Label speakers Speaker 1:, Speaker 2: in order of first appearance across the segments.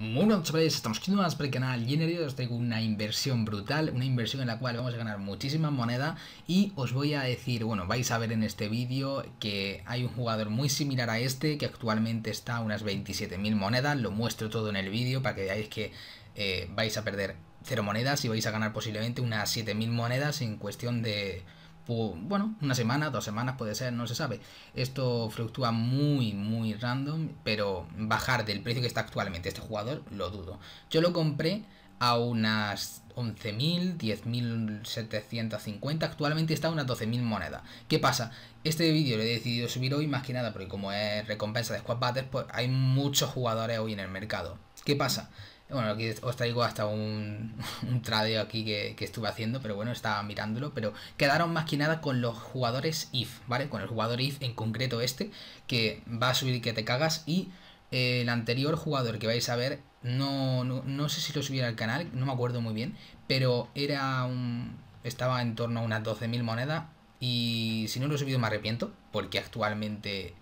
Speaker 1: Muy buenas chavales, estamos aquí más para el canal y os traigo una inversión brutal, una inversión en la cual vamos a ganar muchísima moneda y os voy a decir, bueno, vais a ver en este vídeo que hay un jugador muy similar a este que actualmente está a unas 27.000 monedas, lo muestro todo en el vídeo para que veáis que eh, vais a perder cero monedas y vais a ganar posiblemente unas 7.000 monedas en cuestión de bueno, una semana, dos semanas puede ser, no se sabe. Esto fluctúa muy, muy random, pero bajar del precio que está actualmente este jugador, lo dudo. Yo lo compré a unas 11.000, 10.750, actualmente está a unas 12.000 monedas. ¿Qué pasa? Este vídeo lo he decidido subir hoy más que nada porque como es recompensa de Squad Battles, pues hay muchos jugadores hoy en el mercado. ¿Qué pasa? Bueno, aquí os traigo hasta un, tradeo aquí que, estuve haciendo, pero bueno, estaba mirándolo. Pero quedaron más que nada con los jugadores IF, ¿vale? Con el jugador IF en concreto este, que va a subir que te cagas. Y eh, el anterior jugador que vais a ver, no, no, sé si lo subiera al canal, no me acuerdo muy bien. Pero era un... estaba en torno a unas 12.000 monedas. Y si no lo he subido me arrepiento, porque actualmente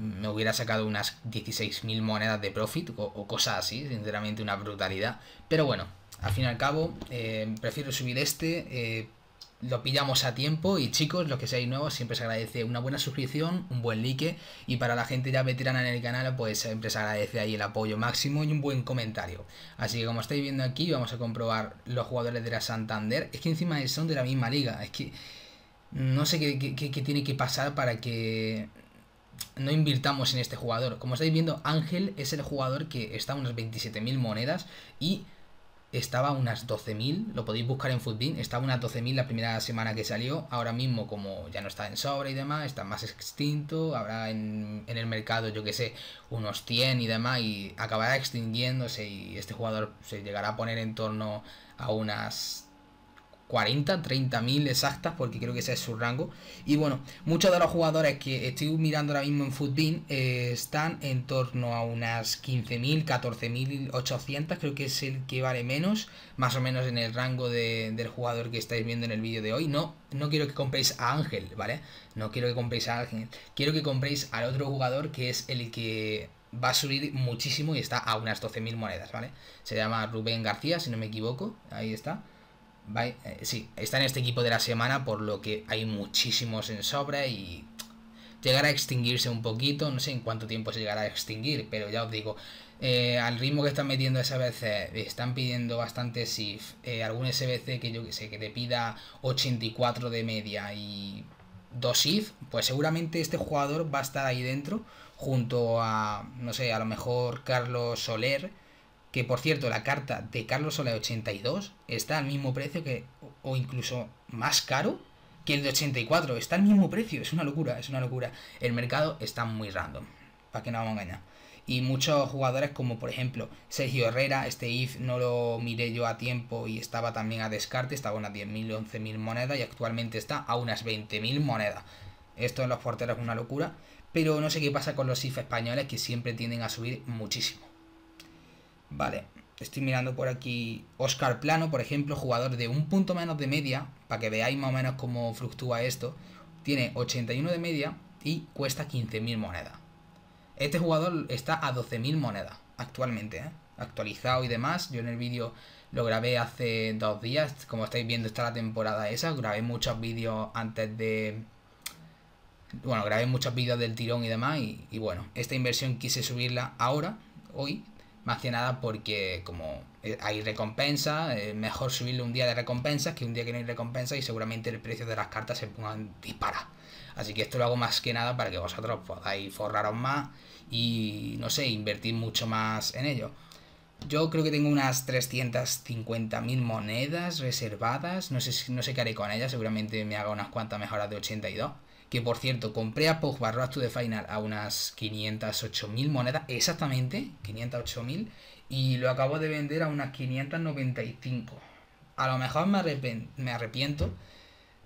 Speaker 1: me hubiera sacado unas 16.000 monedas de profit o, cosas así, sinceramente una brutalidad. Pero bueno, al fin y al cabo, eh, prefiero subir este, eh, lo pillamos a tiempo y chicos, los que seáis nuevos, siempre se agradece una buena suscripción, un buen like y para la gente ya veterana en el canal, pues siempre se agradece ahí el apoyo máximo y un buen comentario. Así que como estáis viendo aquí, vamos a comprobar los jugadores de la Santander. Es que encima son de la misma liga, es que no sé qué, qué tiene que pasar para que no invirtamos en este jugador. Como estáis viendo, Ángel es el jugador que está a unas 27.000 monedas y estaba a unas 12.000, lo podéis buscar en Footbin, estaba a unas 12.000 la primera semana que salió, ahora mismo como ya no está en sobra y demás, está más extinto, habrá en, en el mercado, yo que sé, unos 100 y demás, y acabará extinguiéndose y este jugador se llegará a poner en torno a unas 40, 30 mil exactas, porque creo que ese es su rango. Y bueno, muchos de los jugadores que estoy mirando ahora mismo en Footbin eh, están en torno a unas 15.000, 14.800, creo que es el que vale menos, más o menos en el rango del jugador que estáis viendo en el vídeo de hoy. No, no quiero que compréis a Ángel, ¿vale? No quiero que compréis a Ángel, quiero que compréis al otro jugador que es el que va a subir muchísimo y está a unas 12.000 monedas, ¿vale? Se llama Rubén García, si no me equivoco, ahí está. Eh, sí, está en este equipo de la semana, por lo que hay muchísimos en sobra y llegará a extinguirse un poquito. No sé en cuánto tiempo se llegará a extinguir, pero ya os digo, eh, al ritmo que están metiendo SBC están pidiendo bastante SIF, eh, algún SBC que yo que sé, que te pida 84 de media y 2 if pues seguramente este jugador va a estar ahí dentro junto a, no sé, a lo mejor Carlos Soler que por cierto la carta de Carlos Sola de 82 está al mismo precio que, o incluso más caro que el de 84, está al mismo precio, es una locura, es una locura. El mercado está muy random, para que no vamos a engañar. Y muchos jugadores como por ejemplo Sergio Herrera, este IF no lo miré yo a tiempo y estaba también a descarte, estaba a unas 10.000, 11.000 monedas y actualmente está a unas 20.000 monedas. Esto en los porteros es una locura, pero no sé qué pasa con los IF españoles que siempre tienden a subir muchísimo. Vale, estoy mirando por aquí Oscar Plano, por ejemplo, jugador de un punto menos de media, para que veáis más o menos cómo fluctúa esto. Tiene 81 de media y cuesta 15.000 monedas. Este jugador está a 12.000 monedas actualmente, ¿eh? actualizado y demás. Yo en el vídeo lo grabé hace dos días, como estáis viendo está la temporada esa. Grabé muchos vídeos antes de... Bueno, grabé muchos vídeos del tirón y demás y, y bueno, esta inversión quise subirla ahora, hoy, más que nada porque como eh, hay recompensa, es eh, mejor subirle un día de recompensas que un día que no hay recompensa y seguramente el precio de las cartas se pongan dispara. Así que esto lo hago más que nada para que vosotros podáis forraros más y, no sé, invertir mucho más en ello. Yo creo que tengo unas 350.000 monedas reservadas, no sé, no sé qué haré con ellas, seguramente me haga unas cuantas mejoras de 82 que por cierto, compré a Pogba bar to the Final a unas 508.000 monedas, exactamente, 508.000, y lo acabo de vender a unas 595. A lo mejor me, arrepiento,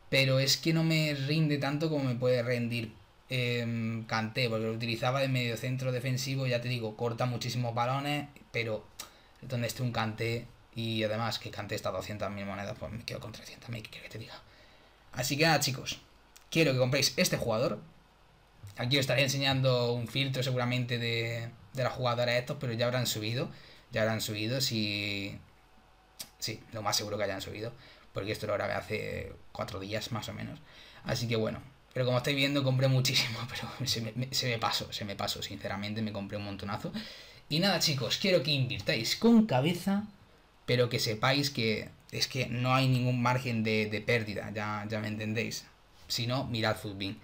Speaker 1: pero es que no me rinde tanto como me puede rendir eh, em, Canté, porque lo utilizaba de medio centro defensivo, ya te digo, corta muchísimos balones, pero donde esté un Canté y además que Canté está a 200.000 monedas, pues me quedo con 300.000, que te diga. Así que nada, chicos quiero que compréis este jugador. Aquí os estaré enseñando un filtro seguramente de, de la jugadora estos, pero ya habrán subido. Ya habrán subido, si... Sí, lo más seguro que hayan subido, porque esto lo grabé hace cuatro días más o menos. Así que bueno, pero como estáis viendo compré muchísimo, pero se me, pasó, se me pasó, sinceramente me compré un montonazo. Y nada chicos, quiero que invirtáis con cabeza, pero que sepáis que es que no hay ningún margen de, pérdida, ya, ya me entendéis. Si no, mirad Foodbin.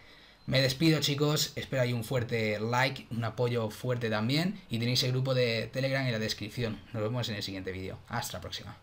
Speaker 1: Me despido chicos, espero hay un fuerte like, un apoyo fuerte también y tenéis el grupo de Telegram en la descripción. Nos vemos en el siguiente vídeo. Hasta la próxima.